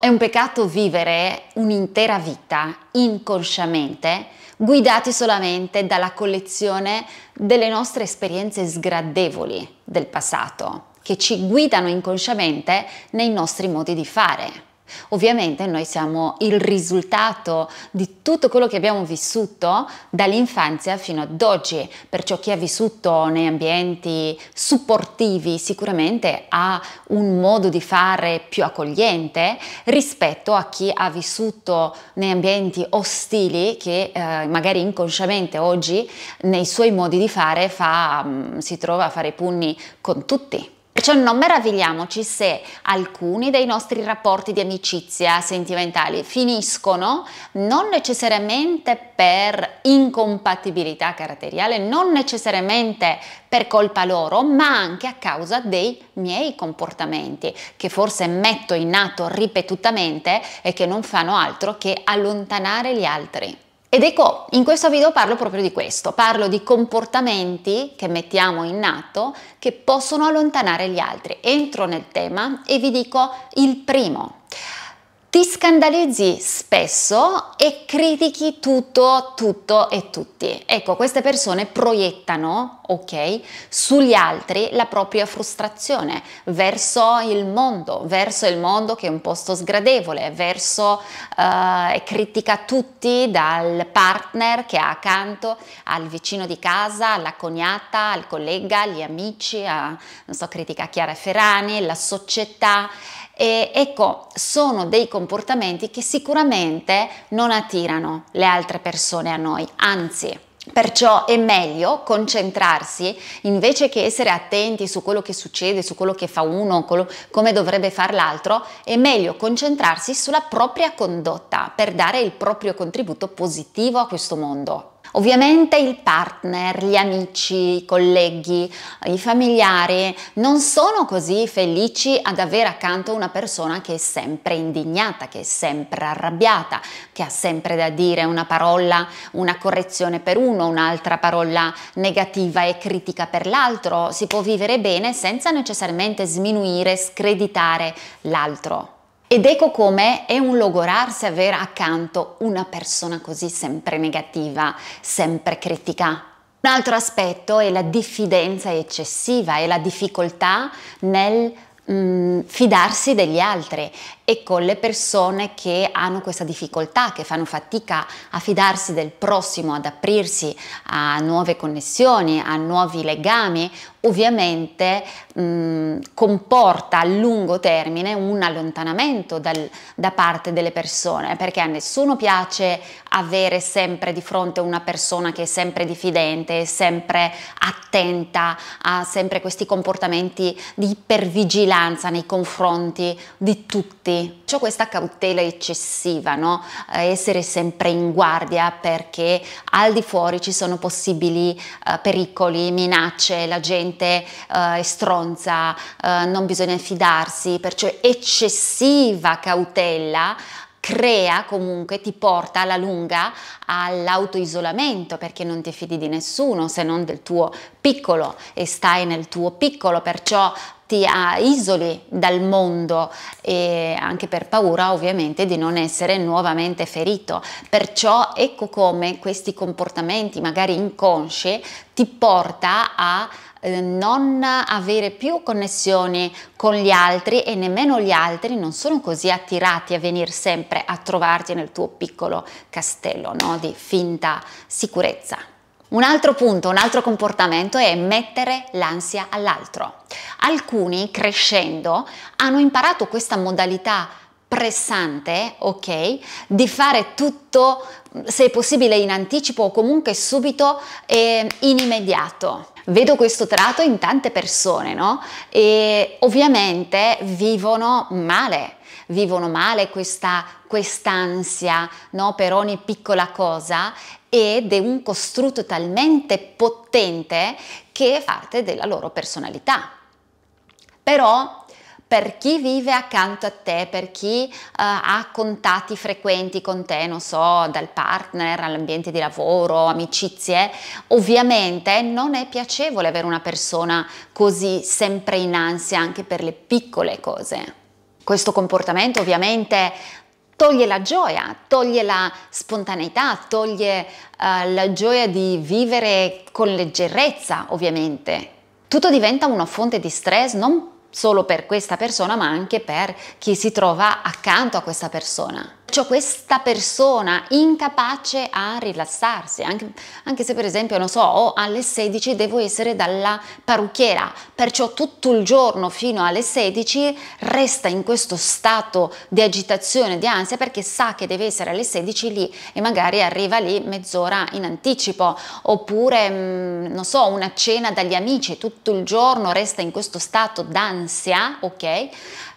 È un peccato vivere un'intera vita inconsciamente guidati solamente dalla collezione delle nostre esperienze sgradevoli del passato, che ci guidano inconsciamente nei nostri modi di fare. Ovviamente noi siamo il risultato di tutto quello che abbiamo vissuto dall'infanzia fino ad oggi, perciò chi ha vissuto nei ambienti supportivi sicuramente ha un modo di fare più accogliente rispetto a chi ha vissuto nei ambienti ostili che eh, magari inconsciamente oggi nei suoi modi di fare fa, mm, si trova a fare i punni con tutti. Perciò non meravigliamoci se alcuni dei nostri rapporti di amicizia sentimentali finiscono non necessariamente per incompatibilità caratteriale, non necessariamente per colpa loro, ma anche a causa dei miei comportamenti che forse metto in atto ripetutamente e che non fanno altro che allontanare gli altri. Ed ecco, in questo video parlo proprio di questo, parlo di comportamenti che mettiamo in atto che possono allontanare gli altri. Entro nel tema e vi dico il primo ti scandalizzi spesso e critichi tutto, tutto e tutti. Ecco, queste persone proiettano, ok, sugli altri la propria frustrazione verso il mondo, verso il mondo che è un posto sgradevole, verso eh, critica tutti dal partner che ha accanto, al vicino di casa, alla cognata, al collega, agli amici, a, non so, critica Chiara Ferrani, la società. E, ecco, sono dei commenti comportamenti che sicuramente non attirano le altre persone a noi, anzi. Perciò è meglio concentrarsi invece che essere attenti su quello che succede, su quello che fa uno, come dovrebbe far l'altro, è meglio concentrarsi sulla propria condotta per dare il proprio contributo positivo a questo mondo. Ovviamente il partner, gli amici, i colleghi, i familiari non sono così felici ad avere accanto una persona che è sempre indignata, che è sempre arrabbiata, che ha sempre da dire una parola, una correzione per uno, un'altra parola negativa e critica per l'altro. Si può vivere bene senza necessariamente sminuire, screditare l'altro. Ed ecco come è un logorarsi avere accanto una persona così sempre negativa, sempre critica. Un altro aspetto è la diffidenza eccessiva e la difficoltà nel mh, mm, fidarsi degli altri e con le persone che hanno questa difficoltà, che fanno fatica a fidarsi del prossimo, ad aprirsi a nuove connessioni, a nuovi legami, ovviamente mh, mm, comporta a lungo termine un allontanamento dal, da parte delle persone, perché a nessuno piace avere sempre di fronte una persona che è sempre diffidente, sempre a attenta a sempre questi comportamenti di ipervigilanza nei confronti di tutti. C'è questa cautela eccessiva, no? essere sempre in guardia perché al di fuori ci sono possibili eh, pericoli, minacce, la gente eh, è stronza, eh, non bisogna fidarsi, perciò eccessiva cautela crea comunque, ti porta alla lunga all'autoisolamento perché non ti fidi di nessuno se non del tuo piccolo e stai nel tuo piccolo, perciò ti ah, isoli dal mondo e anche per paura ovviamente di non essere nuovamente ferito. Perciò ecco come questi comportamenti magari inconsci ti porta a eh, non avere più connessioni con gli altri e nemmeno gli altri non sono così attirati a venire sempre a trovarti nel tuo piccolo castello no? di finta sicurezza. Un altro punto, un altro comportamento è mettere l'ansia all'altro. Alcuni crescendo hanno imparato questa modalità pressante, ok, di fare tutto se possibile in anticipo o comunque subito eh, in immediato vedo questo tratto in tante persone, no? E ovviamente vivono male, vivono male questa quest'ansia no? per ogni piccola cosa ed è un costrutto talmente potente che è parte della loro personalità. Però per chi vive accanto a te, per chi eh, ha contatti frequenti con te, non so, dal partner all'ambiente di lavoro, amicizie, ovviamente non è piacevole avere una persona così sempre in ansia anche per le piccole cose. Questo comportamento ovviamente toglie la gioia, toglie la spontaneità, toglie uh, la gioia di vivere con leggerezza, ovviamente. Tutto diventa una fonte di stress non solo per questa persona, ma anche per chi si trova accanto a questa persona. Cioè questa persona incapace a rilassarsi, anche, anche se per esempio, non so, oh, alle 16 devo essere dalla parrucchiera, perciò tutto il giorno fino alle 16 resta in questo stato di agitazione, di ansia, perché sa che deve essere alle 16 lì e magari arriva lì mezz'ora in anticipo, oppure, mh, mm, non so, una cena dagli amici, tutto il giorno resta in questo stato d'ansia l'ansia, ok?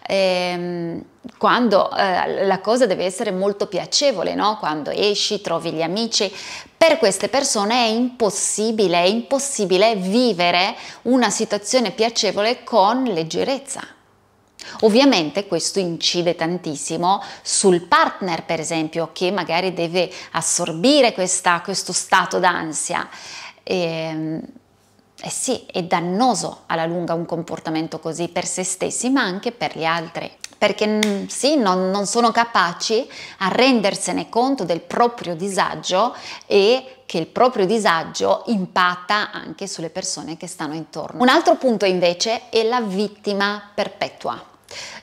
Ehm, quando eh, la cosa deve essere molto piacevole, no? Quando esci, trovi gli amici. Per queste persone è impossibile, è impossibile vivere una situazione piacevole con leggerezza. Ovviamente questo incide tantissimo sul partner, per esempio, che magari deve assorbire questa, questo stato d'ansia. Ehm, eh sì, è dannoso alla lunga un comportamento così per se stessi ma anche per gli altri perché mm, sì, non, non, sono capaci a rendersene conto del proprio disagio e che il proprio disagio impatta anche sulle persone che stanno intorno. Un altro punto invece è la vittima perpetua.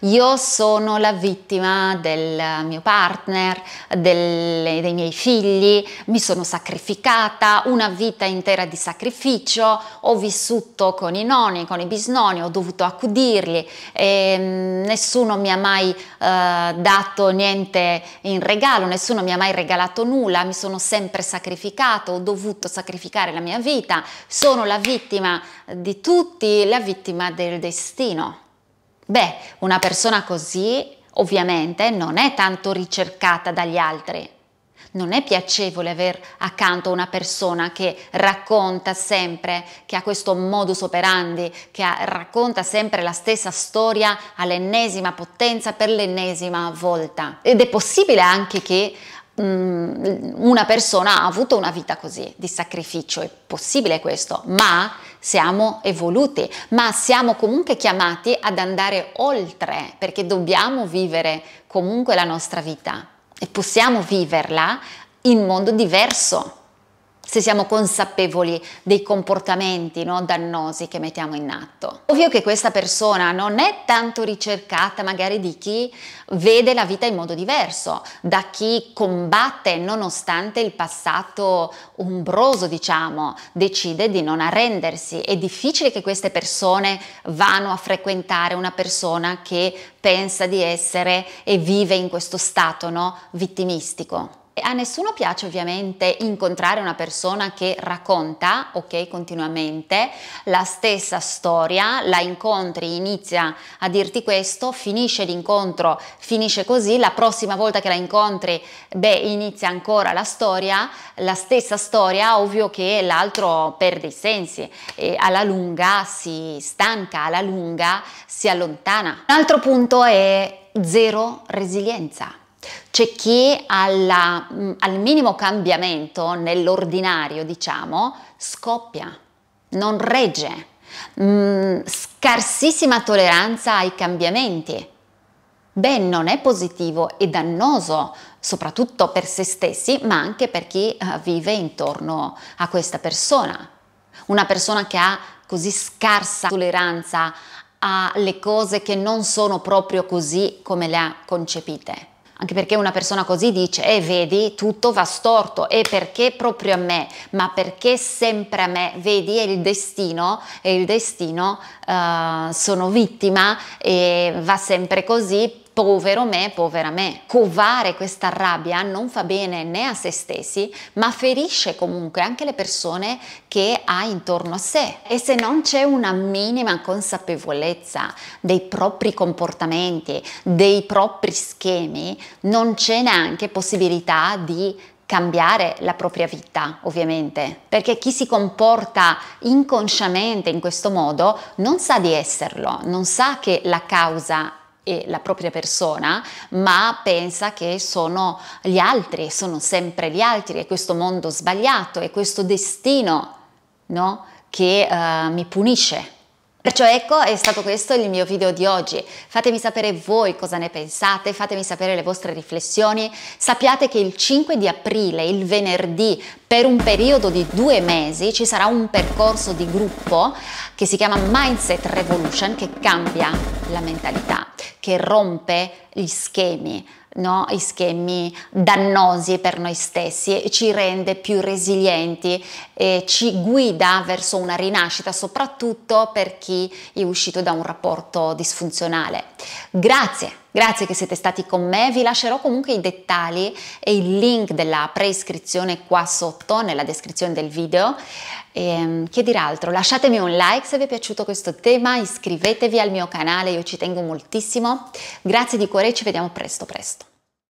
Io sono la vittima del mio partner, del, dei miei figli, mi sono sacrificata, una vita intera di sacrificio, ho vissuto con i nonni, con i bisnonni, ho dovuto accudirli, ehm, nessuno mi ha mai eh, dato niente in regalo, nessuno mi ha mai regalato nulla, mi sono sempre sacrificato, ho dovuto sacrificare la mia vita, sono la vittima di tutti, la vittima del destino. Beh, una persona così ovviamente non è tanto ricercata dagli altri. Non è piacevole aver accanto una persona che racconta sempre, che ha questo modus operandi, che ha, racconta sempre la stessa storia all'ennesima potenza per l'ennesima volta. Ed è possibile anche che um, una persona ha avuto una vita così, di sacrificio, è possibile questo, ma siamo evoluti, ma siamo comunque chiamati ad andare oltre perché dobbiamo vivere comunque la nostra vita e possiamo viverla in modo diverso se siamo consapevoli dei comportamenti no, dannosi che mettiamo in atto. Ovvio che questa persona non è tanto ricercata magari di chi vede la vita in modo diverso, da chi combatte nonostante il passato umbroso, diciamo, decide di non arrendersi. È difficile che queste persone vanno a frequentare una persona che pensa di essere e vive in questo stato no, vittimistico. A nessuno piace ovviamente incontrare una persona che racconta, ok, continuamente la stessa storia, la incontri, inizia a dirti questo, finisce l'incontro, finisce così, la prossima volta che la incontri, beh, inizia ancora la storia, la stessa storia, ovvio che l'altro perde i sensi e alla lunga si stanca, alla lunga si allontana. Un altro punto è zero resilienza. C'è chi alla, mm, al minimo cambiamento nell'ordinario, diciamo, scoppia, non regge, mh, mm, scarsissima tolleranza ai cambiamenti. Beh, non è positivo e dannoso, soprattutto per se stessi, ma anche per chi eh, vive intorno a questa persona. Una persona che ha così scarsa tolleranza alle cose che non sono proprio così come le ha concepite anche perché una persona così dice, e eh, vedi, tutto va storto, e perché proprio a me, ma perché sempre a me, vedi, è il destino, e il destino, eh, sono vittima e va sempre così Povero me, povera me. Covare questa rabbia non fa bene né a se stessi, ma ferisce comunque anche le persone che ha intorno a sé. E se non c'è una minima consapevolezza dei propri comportamenti, dei propri schemi, non c'è neanche possibilità di cambiare la propria vita, ovviamente, perché chi si comporta inconsciamente in questo modo non sa di esserlo, non sa che la causa la propria persona, ma pensa che sono gli altri, sono sempre gli altri, è questo mondo sbagliato, è questo destino no? che uh, mi punisce. Perciò ecco è stato questo il mio video di oggi, fatemi sapere voi cosa ne pensate, fatemi sapere le vostre riflessioni, sappiate che il 5 di aprile, il venerdì, per un periodo di due mesi ci sarà un percorso di gruppo che si chiama Mindset Revolution che cambia la mentalità, che rompe gli schemi, no? i schemi dannosi per noi stessi, ci rende più resilienti, e ci guida verso una rinascita, soprattutto per chi è uscito da un rapporto disfunzionale. Grazie! Grazie che siete stati con me, vi lascerò comunque i dettagli e il link della preiscrizione qua sotto nella descrizione del video. E, ehm, che dir altro? Lasciatemi un like se vi è piaciuto questo tema, iscrivetevi al mio canale, io ci tengo moltissimo. Grazie di cuore e ci vediamo presto presto.